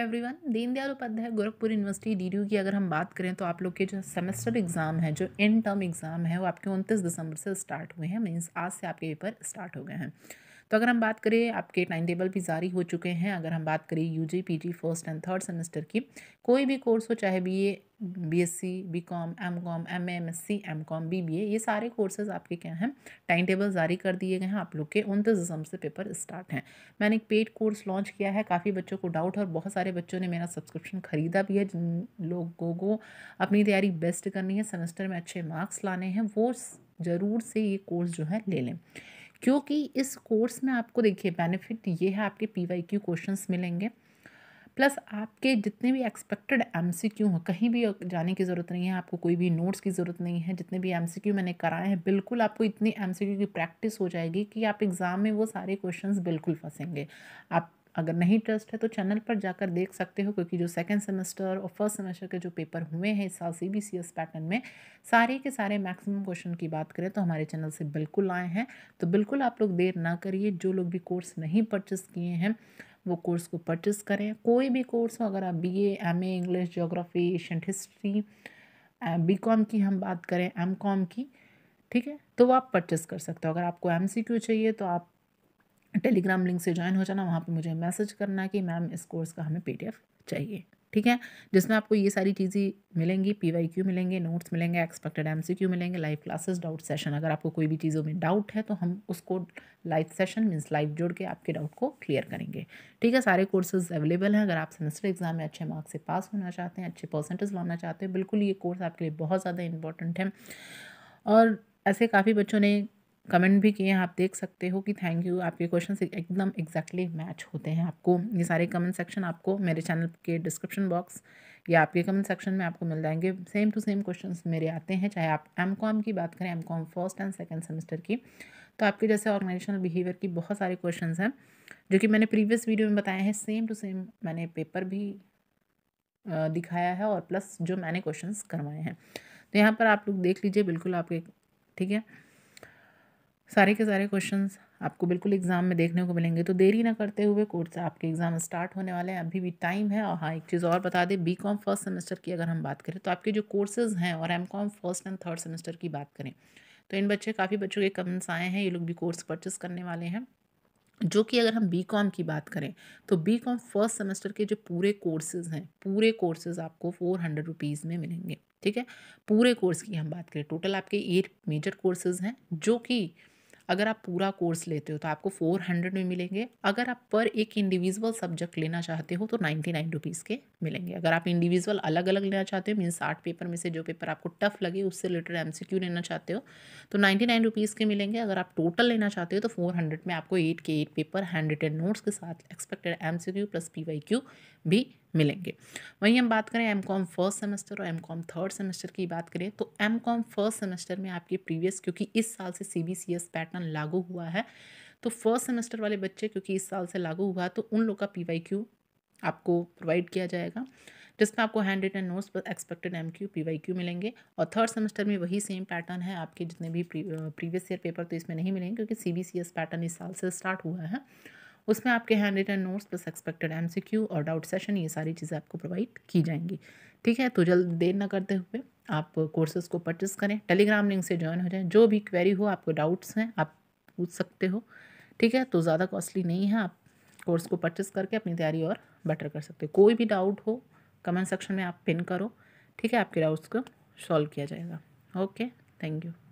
everyone Deendayal Upadhyay Gorakhpur university D की अगर हम बात करें तो आप लोग के जो सेमेस्टर एग्ज़ाम है जो इन टर्म एग्ज़ाम है वो आपके उनतीस दिसंबर से स्टार्ट हुए हैं मीन्स आज से आपके पेपर स्टार्ट हो गए हैं तो अगर हम बात करें आपके टाइम टेबल भी जारी हो चुके हैं अगर हम बात करें U G P G first and third semester की कोई भी कोर्स हो चाहे B A B S C B com M com M M S C M com B B A ये सारे कोर्सेज आपके क्या हैं टाइम टेबल जारी कर दिए गए हैं आप लोग के उनतीस दिसंबर से पेपर स्टार्ट हैं मैंने एक पेड कोर्स लॉन्च किया है काफ़ी बच्चों को डाउट है और बहुत सारे बच्चों ने मेरा सब्सक्रिप्शन ख़रीदा भी है जिन लोगों को अपनी तैयारी बेस्ट करनी है सेमेस्टर में अच्छे मार्क्स लाने हैं वो ज़रूर से ये कोर्स जो है ले लें क्योंकि इस कोर्स में आपको देखिए बेनिफिट ये है आपके पी वाई क्यू क्वेश्चन मिलेंगे प्लस आपके जितने भी एक्सपेक्टेड एम सी क्यू हैं कहीं भी जाने की ज़रूरत नहीं है आपको कोई भी नोट्स की ज़रूरत नहीं है जितने भी एम सी क्यू मैंने कराए हैं बिल्कुल आपको इतनी एम सी क्यू की प्रैक्टिस हो जाएगी कि आप एग्ज़ाम में वो सारे क्वेश्चंस बिल्कुल फंसेंगे आप अगर नहीं ट्रस्ट है तो चैनल पर जाकर देख सकते हो क्योंकि जो सेकेंड सेमेस्टर और फर्स्ट सेमेस्टर के जो पेपर हुए हैं इस साल C B C S pattern में सारे के सारे मैक्सिमम क्वेश्चन की बात करें तो हमारे चैनल से बिल्कुल आए हैं तो बिल्कुल आप लोग देर ना करिए जो लोग भी कोर्स नहीं परचेस किए हैं वो कोर्स को परचेस करें कोई भी कोर्स हो अगर आप B M A English geography ancient history B com की हम बात करें एम कॉम की ठीक है तो वो आप परचेस कर सकते हो अगर आपको एम सी क्यू चाहिए तो आप टेलीग्राम लिंक से ज्वाइन हो जाना वहाँ पर मुझे मैसेज करना कि मैम इस कोर्स का हमें पीडीएफ चाहिए ठीक है जिसमें आपको ये सारी चीज़ें मिलेंगी पी वाई क्यू मिलेंगे नोट्स मिलेंगे एक्सपेक्टेड एम सी क्यू मिलेंगे लाइव क्लासेस डाउट सेशन अगर आपको कोई भी चीज़ों में डाउट है तो हम उसको लाइव सेशन मीन्स लाइव जोड़ के आपके डाउट को क्लियर करेंगे ठीक है सारे कोर्सेज अवेलेबल हैं अगर आप सेमेस्टर एग्जाम में अच्छे मार्क्स से पास होना चाहते हैं अच्छे परसेंटेज लाना चाहते हैं बिल्कुल ये कोर्स आपके लिए बहुत ज़्यादा इंपॉर्टेंट है और ऐसे काफ़ी बच्चों ने कमेंट भी किए हैं आप देख सकते हो कि थैंक यू आपके क्वेश्चन एकदम एग्जैक्टली मैच होते हैं आपको ये सारे कमेंट सेक्शन आपको मेरे चैनल के डिस्क्रिप्शन बॉक्स या आपके कमेंट सेक्शन में आपको मिल जाएंगे सेम टू सेम क्वेश्चन मेरे आते हैं चाहे आप एम कॉम की बात करें M com first and second semester की तो आपके जैसे ऑर्गेनाइजेशनल बिहेवियर की बहुत सारे क्वेश्चन हैं जो कि मैंने प्रीवियस वीडियो में बताए हैं सेम टू सेम मैंने पेपर भी दिखाया है और प्लस जो मैंने क्वेश्चंस करवाए हैं तो यहाँ पर आप लोग देख लीजिए बिल्कुल आपके ठीक है सारे के सारे क्वेश्चन आपको बिल्कुल एग्ज़ाम में देखने को मिलेंगे तो देरी ना करते हुए कोर्स आपके एग्ज़ाम स्टार्ट होने वाले हैं अभी भी टाइम है और हाँ एक चीज़ और बता दें बी कॉम फर्स्ट सेमेस्टर की अगर हम बात करें तो आपके जो कोर्सेज़ हैं और M com first and third semester की बात करें तो इन बच्चे काफ़ी बच्चों के कमेंट्स आए हैं ये लोग भी कोर्स परचेस करने वाले हैं जो कि अगर हम बी कॉम की बात करें तो बी कॉम फर्स्ट सेमेस्टर के जो पूरे कोर्सेज हैं पूरे कोर्सेज आपको फोर हंड्रेड रुपीज़ में मिलेंगे ठीक है पूरे कोर्स की हम बात करें टोटल आपके एट मेजर कोर्सेज हैं जो कि अगर आप पूरा कोर्स लेते हो तो आपको फोर हंड्रेड में मिलेंगे अगर आप पर एक इंडिविजुअल सब्जेक्ट लेना चाहते हो तो नाइन्टी नाइन रुपीज़ के मिलेंगे अगर आप इंडिविजुअल अलग अलग लेना चाहते हो मीन आठ पेपर में से जो पेपर आपको टफ लगे उससे रिलेटेड एम सी क्यू लेना चाहते हो तो नाइन्टी नाइन रुपीज़ के मिलेंगे अगर आप टोटल लेना चाहते हो तो फोर हंड्रेड में आपको एट के eight paper handwritten notes के साथ expected M C Q plus P Y Q भी मिलेंगे वहीं हम बात करें एम कॉम फर्स्ट सेमेस्टर और एम कॉम थर्ड सेमेस्टर की बात करें तो एम कॉम फर्स्ट सेमेस्टर में आपके प्रीवियस क्योंकि इस साल से C B C S pattern लागू हुआ है तो फर्स्ट सेमेस्टर वाले बच्चे क्योंकि इस साल से लागू हुआ तो उन लोग का पी वाई क्यू आपको प्रोवाइड किया जाएगा जिसमें आपको हैंड रिटन नोट्स पर expected M Q P Y Q मिलेंगे और थर्ड सेमेस्टर में वही सेम पैटर्न है आपके जितने भी प्रीवियस ईयर पेपर तो इसमें नहीं मिलेंगे क्योंकि C B C S pattern इस साल से स्टार्ट हुआ है उसमें आपके handwritten notes plus expected Q और डाउट सेशन ये सारी चीज़ें आपको प्रोवाइड की जाएंगी ठीक है तो जल्द देर ना करते हुए आप कोर्सेज को परचेस करें टेलीग्राम लिंक से ज्वाइन हो जाएं जो भी क्वेरी हो आपको डाउट्स हैं आप पूछ सकते हो ठीक है तो ज़्यादा कॉस्टली नहीं है आप कोर्स को परचेस करके अपनी तैयारी और बेटर कर सकते हो कोई भी डाउट हो कमेंट सेक्शन में आप पिन करो ठीक है आपके डाउट्स को सॉल्व किया जाएगा ओके थैंक यू